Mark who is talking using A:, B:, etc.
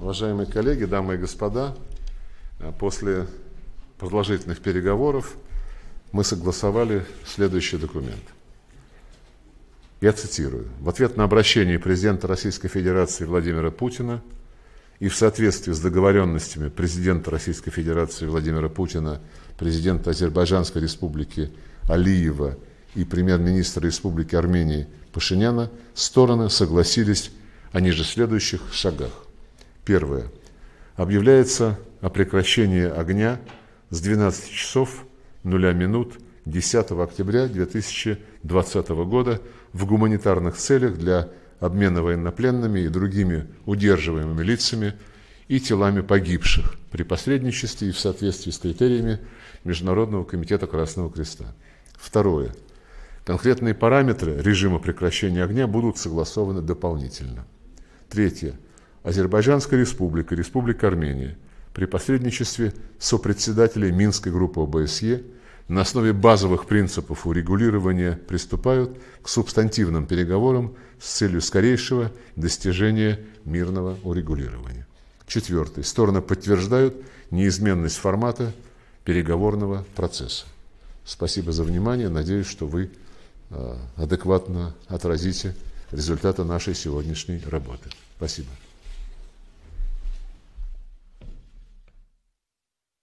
A: Уважаемые коллеги, дамы и господа, э, после продолжительных переговоров мы согласовали следующий документ. Я цитирую. В ответ на обращение президента Российской Федерации Владимира Путина и в соответствии с договоренностями президента Российской Федерации Владимира Путина, президента Азербайджанской Республики Алиева и премьер-министра Республики Армении Пашиняна, стороны согласились о ниже следующих шагах. Первое. Объявляется о прекращении огня с 12 часов 0 минут 10 октября 2020 года в гуманитарных целях для обмена военнопленными и другими удерживаемыми лицами и телами погибших при посредничестве и в соответствии с критериями Международного комитета Красного Креста. Второе. Конкретные параметры режима прекращения огня будут согласованы дополнительно. Третье. Азербайджанская республика, Республика Армения при посредничестве сопредседателей Минской группы ОБСЕ на основе базовых принципов урегулирования приступают к субстантивным переговорам с целью скорейшего достижения мирного урегулирования. Четвертое. Стороны подтверждают неизменность формата переговорного процесса. Спасибо за внимание. Надеюсь, что вы э, адекватно отразите результаты нашей сегодняшней работы. Спасибо.